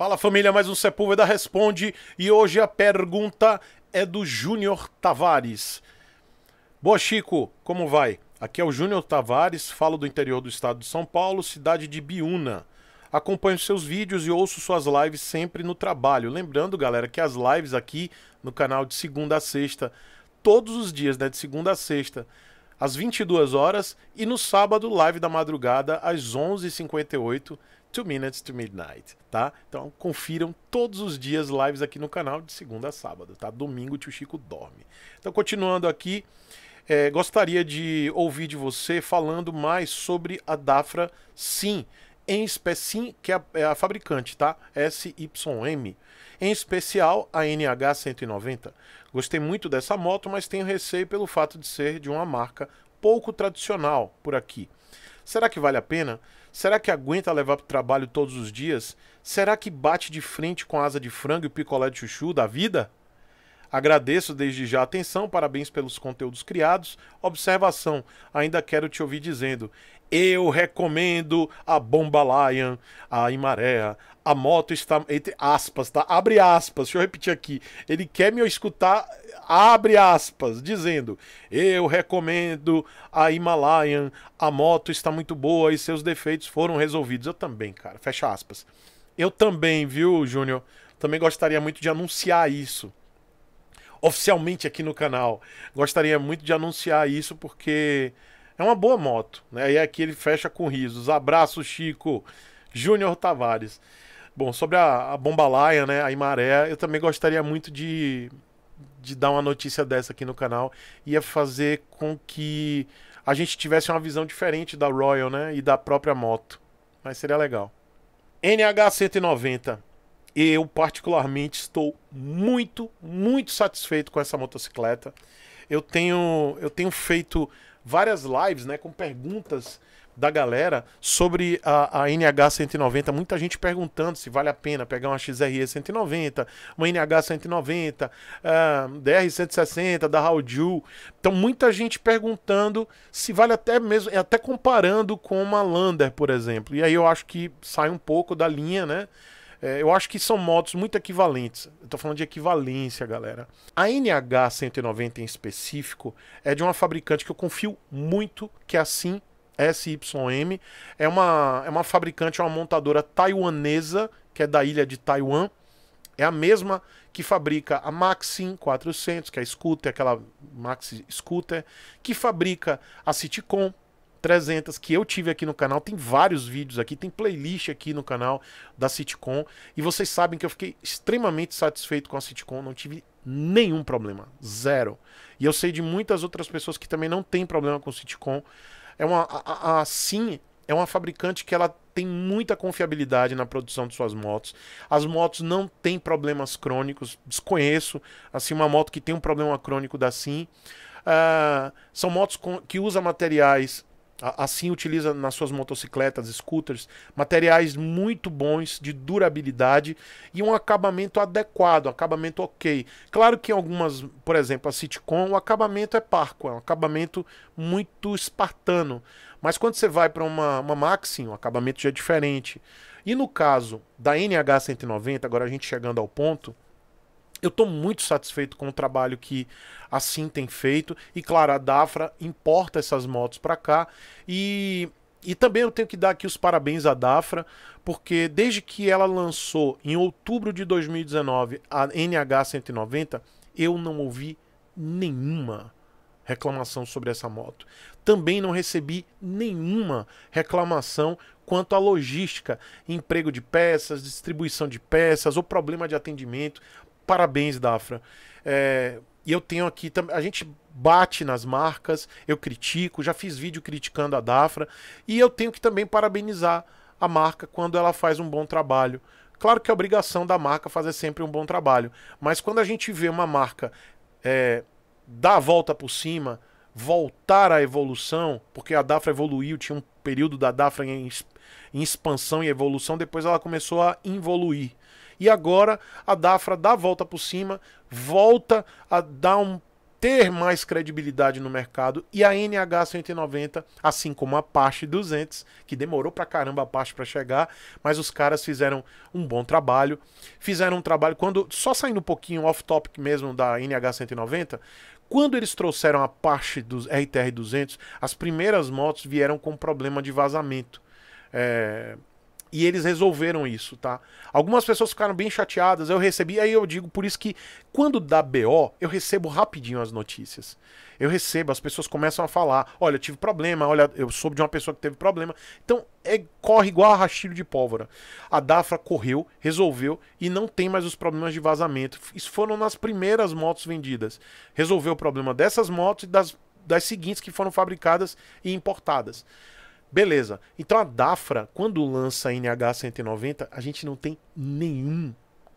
Fala família, mais um Sepúlveda Responde e hoje a pergunta é do Júnior Tavares. Boa Chico, como vai? Aqui é o Júnior Tavares, falo do interior do estado de São Paulo, cidade de Biúna. Acompanho seus vídeos e ouço suas lives sempre no trabalho. Lembrando, galera, que as lives aqui no canal de segunda a sexta, todos os dias, né, de segunda a sexta, às 22 horas e no sábado, live da madrugada às 11h58 Two Minutes to Midnight, tá? Então confiram todos os dias lives aqui no canal de segunda a sábado, tá? Domingo o tio Chico dorme. Então continuando aqui, é, gostaria de ouvir de você falando mais sobre a Dafra Sim, em especial que é a, é a fabricante, tá? SYM. Em especial a NH190. Gostei muito dessa moto, mas tenho receio pelo fato de ser de uma marca pouco tradicional por aqui. Será que vale a pena? Será que aguenta levar para o trabalho todos os dias? Será que bate de frente com a asa de frango e o picolé de chuchu da vida? Agradeço desde já a atenção, parabéns pelos conteúdos criados. Observação: ainda quero te ouvir dizendo. Eu recomendo a Bomba Lion, a Imaréa. A moto está entre aspas, tá? Abre aspas. Deixa eu repetir aqui. Ele quer me escutar, abre aspas, dizendo: "Eu recomendo a Himalayan. A moto está muito boa e seus defeitos foram resolvidos." Eu também, cara. Fecha aspas. Eu também, viu, Júnior? Também gostaria muito de anunciar isso oficialmente aqui no canal. Gostaria muito de anunciar isso porque é uma boa moto, né? E aqui ele fecha com risos. Abraço, Chico Júnior Tavares. Bom, sobre a, a Bombalaia, né, a Imaré, eu também gostaria muito de, de dar uma notícia dessa aqui no canal. Ia fazer com que a gente tivesse uma visão diferente da Royal, né, e da própria moto. Mas seria legal. NH 190 eu, particularmente, estou muito, muito satisfeito com essa motocicleta. Eu tenho, eu tenho feito várias lives né, com perguntas da galera sobre a, a, NH190. Muita gente perguntando se vale a pena pegar uma XRE 190, uma NH 190, uh, DR 160 da Hauju. Então, muita gente perguntando se vale até mesmo, até comparando com uma Lander, por exemplo. E aí eu acho que sai um pouco da linha, né? É, eu acho que são modos muito equivalentes. Estou falando de equivalência, galera. A NH190 em específico é de uma fabricante que eu confio muito, que é assim SYM. É uma, é uma fabricante, é uma montadora taiwanesa, que é da ilha de Taiwan. É a mesma que fabrica a Maxim 400, que é a scooter, aquela Maxi Scooter, que fabrica a Citicon, 300 que eu tive aqui no canal, tem vários vídeos aqui, tem playlist aqui no canal da Citicom e vocês sabem que eu fiquei extremamente satisfeito com a Citicom não tive nenhum problema, zero. E eu sei de muitas outras pessoas que também não tem problema com Citicom É uma a, a, a Sim é uma fabricante que ela tem muita confiabilidade na produção de suas motos. As motos não têm problemas crônicos, desconheço assim uma moto que tem um problema crônico da Sim. Uh, são motos com, que usam materiais Assim utiliza nas suas motocicletas, scooters, materiais muito bons de durabilidade e um acabamento adequado, um acabamento ok. Claro que em algumas, por exemplo, a Citicon, o acabamento é parco, é um acabamento muito espartano. Mas quando você vai para uma, uma Maxim, o acabamento já é diferente. E no caso da NH190, agora a gente chegando ao ponto, eu estou muito satisfeito com o trabalho que a Sim tem feito. E claro, a Dafra importa essas motos para cá. E, e também eu tenho que dar aqui os parabéns à Dafra, porque desde que ela lançou em outubro de 2019 a NH190, eu não ouvi nenhuma reclamação sobre essa moto. Também não recebi nenhuma reclamação quanto à logística, emprego de peças, distribuição de peças ou problema de atendimento parabéns, Dafra. É, e eu tenho aqui também. A gente bate nas marcas, eu critico, já fiz vídeo criticando a Dafra. E eu tenho que também parabenizar a marca quando ela faz um bom trabalho. Claro que é obrigação da marca fazer sempre um bom trabalho, mas quando a gente vê uma marca é, dar a volta por cima, voltar à evolução, porque a Dafra evoluiu, tinha um período da Dafra em, em expansão e evolução, depois ela começou a involuir. E agora a Dafra dá a volta por cima, volta a dar um ter mais credibilidade no mercado e a NH 190, assim como a Apache 200, que demorou pra caramba a Apache para chegar, mas os caras fizeram um bom trabalho. Fizeram um trabalho quando só saindo um pouquinho off topic mesmo da NH 190, quando eles trouxeram a Apache dos RTR 200, as primeiras motos vieram com problema de vazamento. É, e eles resolveram isso, tá? Algumas pessoas ficaram bem chateadas, eu recebi, aí eu digo, por isso que quando dá BO, eu recebo rapidinho as notícias. Eu recebo, as pessoas começam a falar, olha, eu tive problema, olha, eu soube de uma pessoa que teve problema. Então, é, corre igual a rastilho de pólvora. A Dafra correu, resolveu e não tem mais os problemas de vazamento. Isso foram nas primeiras motos vendidas. Resolveu o problema dessas motos e das, das seguintes que foram fabricadas e importadas. Beleza. Então a Dafra, quando lança a NH190, a gente não tem nenhum,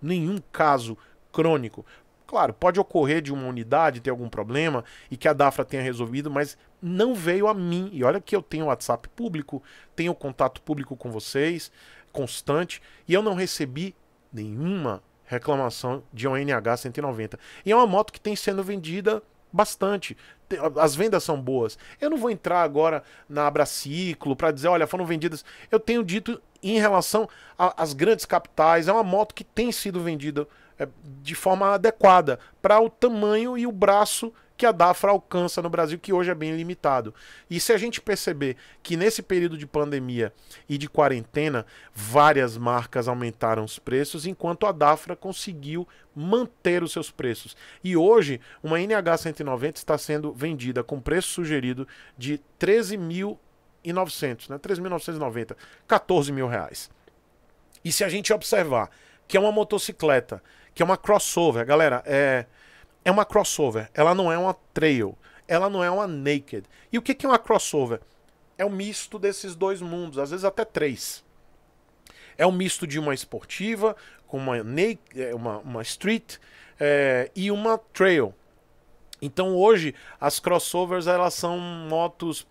nenhum caso crônico. Claro, pode ocorrer de uma unidade ter algum problema e que a Dafra tenha resolvido, mas não veio a mim. E olha que eu tenho WhatsApp público, tenho contato público com vocês, constante, e eu não recebi nenhuma reclamação de uma NH 190. E é uma moto que tem sendo vendida bastante. As vendas são boas. Eu não vou entrar agora na Abraciclo para dizer, olha, foram vendidas. Eu tenho dito em relação às grandes capitais, é uma moto que tem sido vendida é, de forma adequada para o tamanho e o braço que a DAFRA alcança no Brasil, que hoje é bem limitado. E se a gente perceber que nesse período de pandemia e de quarentena, várias marcas aumentaram os preços, enquanto a DAFRA conseguiu manter os seus preços. E hoje, uma NH 190 está sendo vendida com preço sugerido de 13.900, né? 13.990, 14 mil reais. E se a gente observar que é uma motocicleta, que é uma crossover, galera, é é uma crossover, ela não é uma trail, ela não é uma naked. E o que, que é uma crossover? É um misto desses dois mundos, às vezes até três. É um misto de uma esportiva, com uma, naked, é, uma, uma street é, e uma trail. Então hoje as crossovers elas são motos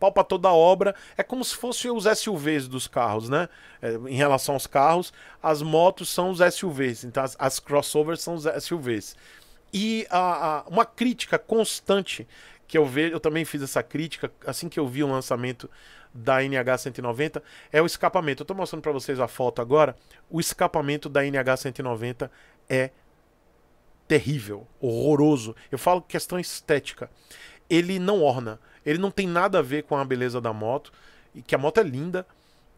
pau para toda obra. É como se fosse os SUVs dos carros, né? É, em relação aos carros, as motos são os SUVs. Então as, as crossovers são os SUVs. E a, a, uma crítica constante que eu vejo, eu também fiz essa crítica assim que eu vi o lançamento da NH190, é o escapamento. Eu estou mostrando para vocês a foto agora. O escapamento da NH190 é terrível, horroroso. Eu falo questão estética. Ele não orna, ele não tem nada a ver com a beleza da moto, e que a moto é linda,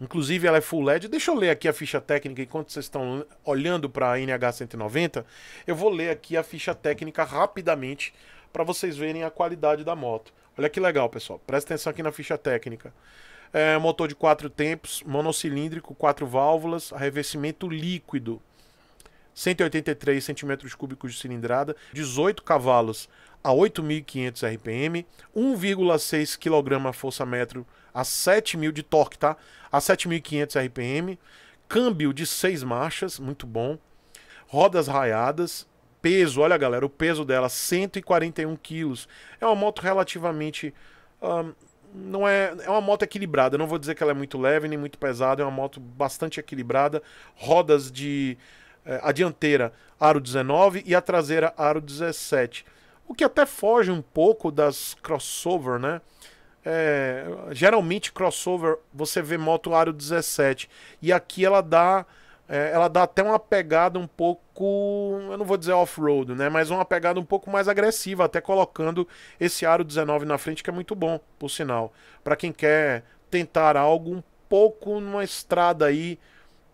Inclusive ela é full LED. Deixa eu ler aqui a ficha técnica enquanto vocês estão olhando para a NH190. Eu vou ler aqui a ficha técnica rapidamente para vocês verem a qualidade da moto. Olha que legal, pessoal. Presta atenção aqui na ficha técnica. É, motor de quatro tempos, monocilíndrico, quatro válvulas, revestimento líquido. 183 cm cúbicos de cilindrada, 18 cavalos a 8.500 RPM, 1,6 kg força metro a 7.000 de torque, tá? A 7.500 RPM, câmbio de 6 marchas, muito bom, rodas raiadas, peso, olha galera, o peso dela 141 quilos. É uma moto relativamente não é, é uma moto equilibrada. não vou dizer que ela é muito leve nem muito pesada, é uma moto bastante equilibrada. Rodas de é, a dianteira aro 19 e a traseira aro 17 o que até foge um pouco das crossover, né? É, geralmente crossover você vê moto aro 17 e aqui ela dá é, ela dá até uma pegada um pouco, eu não vou dizer off-road, né? Mas uma pegada um pouco mais agressiva, até colocando esse aro 19 na frente, que é muito bom, por sinal. Para quem quer tentar algo um pouco numa estrada aí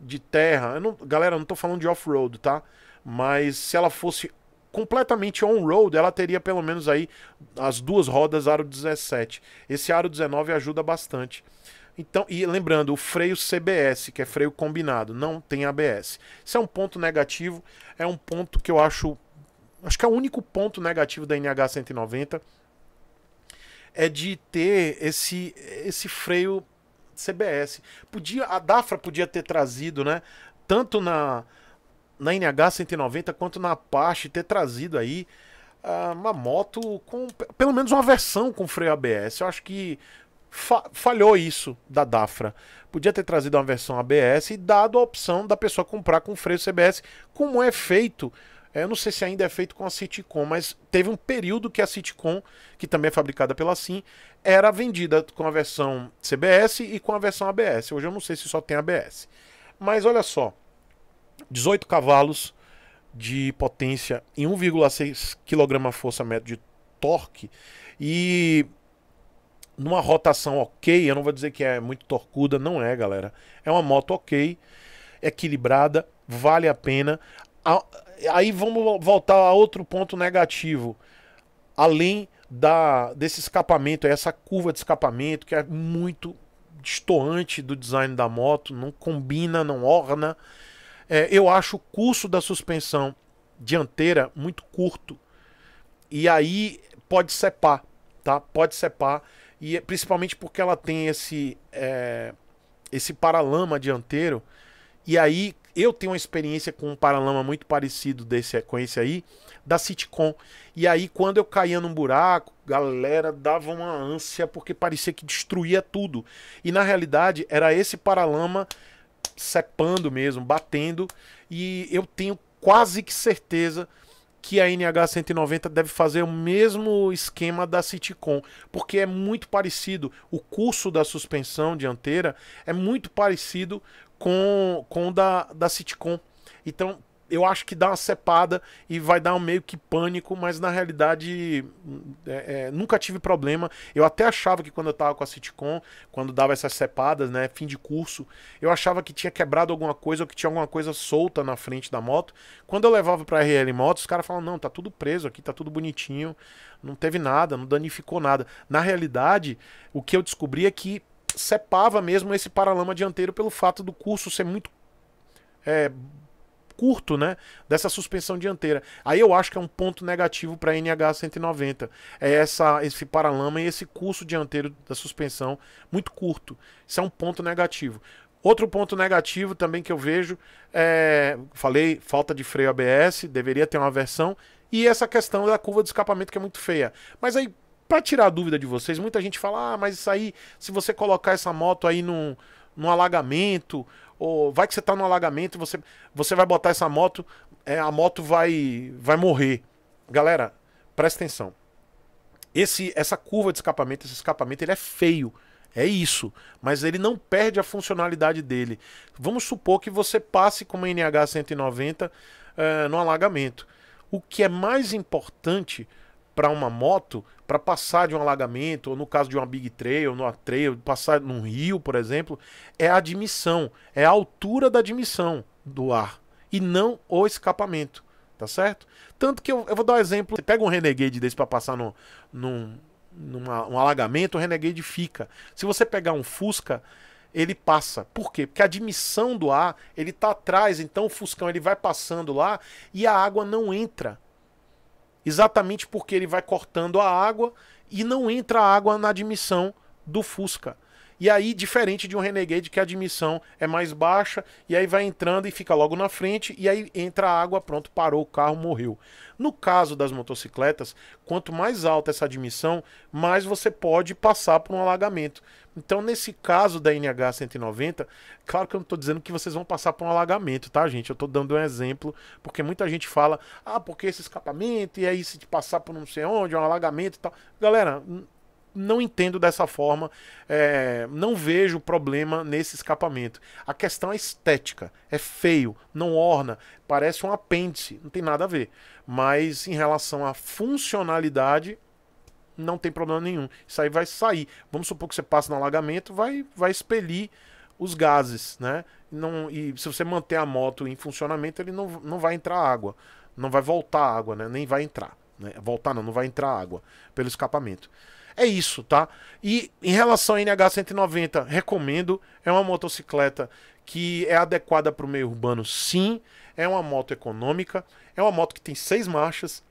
de terra. Eu não, galera, eu não tô falando de off-road, tá? Mas se ela fosse completamente on-road, ela teria pelo menos aí as duas rodas aro 17. Esse aro 19 ajuda bastante. Então, e lembrando, o freio CBS, que é freio combinado, não tem ABS. Isso é um ponto negativo, é um ponto que eu acho, acho que é o único ponto negativo da NH 190 é de ter esse esse freio CBS. Podia a Dafra podia ter trazido, né? Tanto na na NH190 quanto na Apache ter trazido aí uh, uma moto com pelo menos uma versão com freio ABS. Eu acho que fa falhou isso da Dafra. Podia ter trazido uma versão ABS e dado a opção da pessoa comprar com freio CBS, como é feito. Eh, eu não sei se ainda é feito com a Citicon, mas teve um período que a Citicon, que também é fabricada pela Sim, era vendida com a versão CBS e com a versão ABS. Hoje eu não sei se só tem ABS. Mas olha só, 18 cavalos de potência e 1,6 kg força metro de torque e numa rotação ok, eu não vou dizer que é muito torcuda, não é, galera. É uma moto ok, equilibrada, vale a pena. Aí vamos voltar a outro ponto negativo. Além da, desse escapamento, essa curva de escapamento que é muito destoante do design da moto, não combina, não orna. É, eu acho o curso da suspensão dianteira muito curto. E aí pode separ, tá? Pode separ. E é principalmente porque ela tem esse, é, esse paralama dianteiro. E aí eu tenho uma experiência com um paralama muito parecido desse, com esse aí, da sitcom. E aí, quando eu caía num buraco, galera dava uma ânsia porque parecia que destruía tudo. E na realidade, era esse paralama cepando mesmo, batendo. E eu tenho quase que certeza que a NH190 deve fazer o mesmo esquema da Citicon, porque é muito parecido. O curso da suspensão dianteira é muito parecido com, com o da, da Citicon. Então, eu acho que dá uma cepada e vai dar um meio que pânico, mas na realidade é, é, nunca tive problema. Eu até achava que quando eu tava com a Sitcom, quando dava essas cepadas, né, fim de curso, eu achava que tinha quebrado alguma coisa ou que tinha alguma coisa solta na frente da moto. Quando eu levava pra RL Motos, os caras falavam: não, tá tudo preso aqui, tá tudo bonitinho, não teve nada, não danificou nada. Na realidade, o que eu descobri é que sepava mesmo esse paralama dianteiro pelo fato do curso ser muito é, curto, né, dessa suspensão dianteira. Aí eu acho que é um ponto negativo para a NH190. É essa esse paralama e esse curso dianteiro da suspensão muito curto. Isso é um ponto negativo. Outro ponto negativo também que eu vejo é, falei, falta de freio ABS, deveria ter uma versão e essa questão da curva de escapamento que é muito feia. Mas aí para tirar a dúvida de vocês, muita gente fala: "Ah, mas isso aí, se você colocar essa moto aí num alagamento ou vai que você tá no alagamento, você, você vai botar essa moto, é, a moto vai, vai morrer. Galera, presta atenção. Esse, essa curva de escapamento, esse escapamento, ele é feio. É isso, mas ele não perde a funcionalidade dele. Vamos supor que você passe com uma NH 190 eh, no alagamento. O que é mais importante para uma moto para passar de um alagamento, ou no caso de uma big trail, numa trail, passar num rio, por exemplo, é a admissão, é a altura da admissão do ar e não o escapamento, tá certo? Tanto que eu, eu vou dar um exemplo, você pega um Renegade desse para passar no, num, numa, um alagamento, o Renegade fica. Se você pegar um Fusca, ele passa. Por quê? Porque a admissão do ar, ele tá atrás, então o Fuscão ele vai passando lá e a água não entra Exatamente porque ele vai cortando a água e não entra água na admissão do Fusca. E aí, diferente de um Renegade, que a admissão é mais baixa, e aí vai entrando e fica logo na frente, e aí entra a água, pronto, parou o carro, morreu. No caso das motocicletas, quanto mais alta essa admissão, mais você pode passar por um alagamento. Então, nesse caso da NH 190, claro que eu não estou dizendo que vocês vão passar por um alagamento, tá, gente? Eu estou dando um exemplo, porque muita gente fala, ah, porque esse escapamento, e aí se passar por não sei onde, é um alagamento e tal. Galera, não entendo dessa forma, é, não vejo problema nesse escapamento. A questão é estética, é feio, não orna, parece um apêndice, não tem nada a ver. Mas em relação à funcionalidade, não tem problema nenhum. Isso aí vai sair. Vamos supor que você passa no alagamento, vai, vai expelir os gases, né? Não, e se você manter a moto em funcionamento, ele não, não vai entrar água, não vai voltar água, né? Nem vai entrar. Né? Voltar não, não vai entrar água pelo escapamento. É isso, tá? E em relação à NH 190, recomendo. É uma motocicleta que é adequada para o meio urbano, sim. É uma moto econômica. É uma moto que tem seis marchas.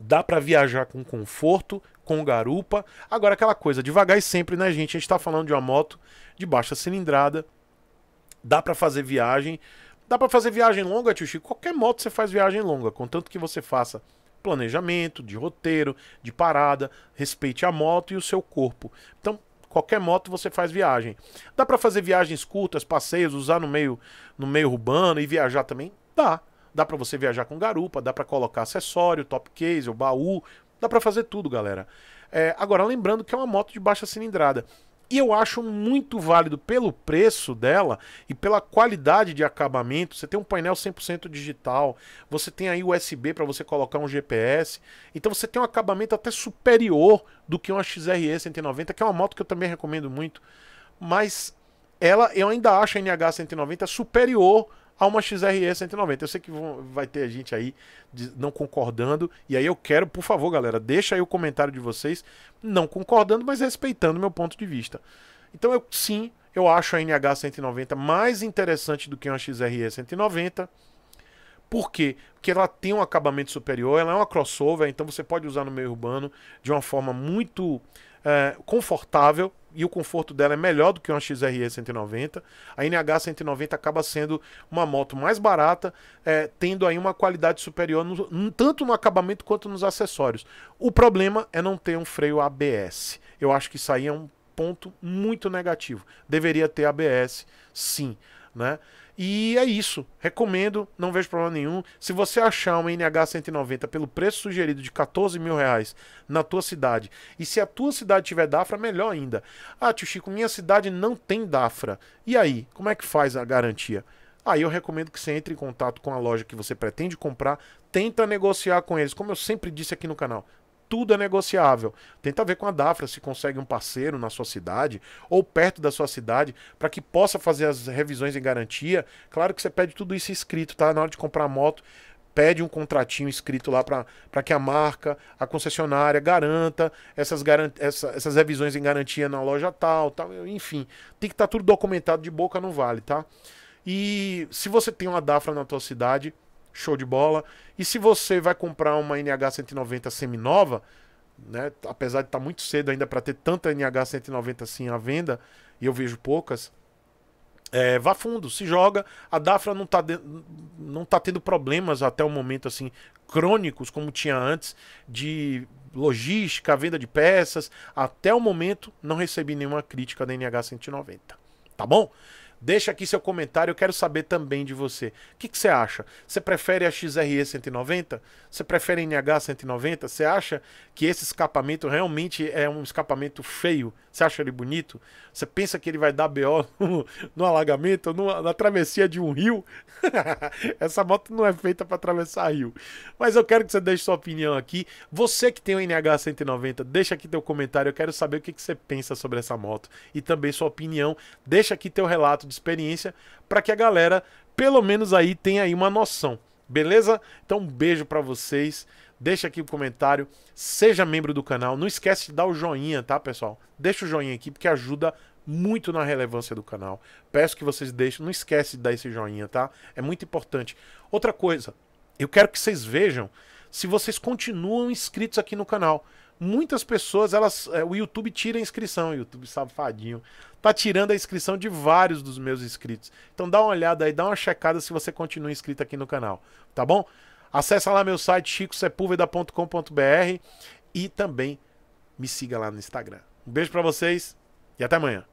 Dá para viajar com conforto, com garupa. Agora, aquela coisa, devagar e sempre, né, gente? A gente está falando de uma moto de baixa cilindrada. Dá para fazer viagem. Dá para fazer viagem longa, tio Chico? Qualquer moto você faz viagem longa, contanto que você faça planejamento, de roteiro, de parada, respeite a moto e o seu corpo. Então, qualquer moto você faz viagem. Dá para fazer viagens curtas, passeios, usar no meio no meio urbano e viajar também? Dá. Dá para você viajar com garupa, dá para colocar acessório, top case, o baú, dá para fazer tudo, galera. É, agora lembrando que é uma moto de baixa cilindrada. E eu acho muito válido pelo preço dela e pela qualidade de acabamento. Você tem um painel 100% digital, você tem aí USB para você colocar um GPS. Então você tem um acabamento até superior do que uma XRE 190, que é uma moto que eu também recomendo muito. Mas ela, eu ainda acho a NH 190 superior a uma XRE 190. Eu sei que vão, vai ter gente aí de, não concordando, e aí eu quero, por favor, galera, deixa aí o comentário de vocês, não concordando, mas respeitando meu ponto de vista. Então eu sim, eu acho a NH 190 mais interessante do que uma XRE 190. Por quê? Porque ela tem um acabamento superior, ela é uma crossover, então você pode usar no meio urbano de uma forma muito é, confortável, e o conforto dela é melhor do que uma XRE 190. A NH 190 acaba sendo uma moto mais barata, é, tendo aí uma qualidade superior no, tanto no acabamento quanto nos acessórios. O problema é não ter um freio ABS. Eu acho que isso aí é um ponto muito negativo. Deveria ter ABS, sim, né? E é isso. Recomendo, não vejo problema nenhum. Se você achar uma NH190 pelo preço sugerido de 14 mil reais na tua cidade, e se a tua cidade tiver Dafra, melhor ainda. Ah, tio Chico, minha cidade não tem Dafra. E aí, como é que faz a garantia? Aí eu recomendo que você entre em contato com a loja que você pretende comprar, tenta negociar com eles, como eu sempre disse aqui no canal tudo é negociável. Tenta ver com a Dafra se consegue um parceiro na sua cidade ou perto da sua cidade para que possa fazer as revisões em garantia. Claro que você pede tudo isso escrito, tá? Na hora de comprar a moto, pede um contratinho escrito lá para que a marca, a concessionária garanta essas, garant essa, essas revisões em garantia na loja tal, tal, enfim. Tem que estar tá tudo documentado de boca, não vale, tá? E se você tem uma Dafra na tua cidade, show de bola. E se você vai comprar uma NH 190 seminova, né, apesar de estar tá muito cedo ainda para ter tanta NH 190 assim à venda, e eu vejo poucas, é, vá fundo, se joga. A Dafra não está de... não tá tendo problemas até o momento assim crônicos como tinha antes de logística, venda de peças. Até o momento não recebi nenhuma crítica da NH 190. Tá bom? Deixa aqui seu comentário, eu quero saber também de você. O que, que você acha? Você prefere a XRE 190? Você prefere a NH 190? Você acha que esse escapamento realmente é um escapamento feio? Você acha ele bonito? Você pensa que ele vai dar BO no, alagamento, na travessia de um rio? Essa moto não é feita para atravessar rio. Mas eu quero que você deixe sua opinião aqui. Você que tem o NH 190, deixa aqui teu comentário. Eu quero saber o que, que você pensa sobre essa moto e também sua opinião. Deixa aqui teu relato de experiência para que a galera, pelo menos aí, tenha aí uma noção. Beleza? Então um beijo para vocês deixa aqui o um comentário, seja membro do canal, não esquece de dar o joinha, tá, pessoal? Deixa o joinha aqui porque ajuda muito na relevância do canal. Peço que vocês deixem, não esquece de dar esse joinha, tá? É muito importante. Outra coisa, eu quero que vocês vejam se vocês continuam inscritos aqui no canal. Muitas pessoas, elas, é, o YouTube tira a inscrição, o YouTube safadinho, tá tirando a inscrição de vários dos meus inscritos. Então dá uma olhada aí, dá uma checada se você continua inscrito aqui no canal, tá bom? Acesse lá meu site chicosepulveda.com.br e também me siga lá no Instagram. Um beijo para vocês e até amanhã.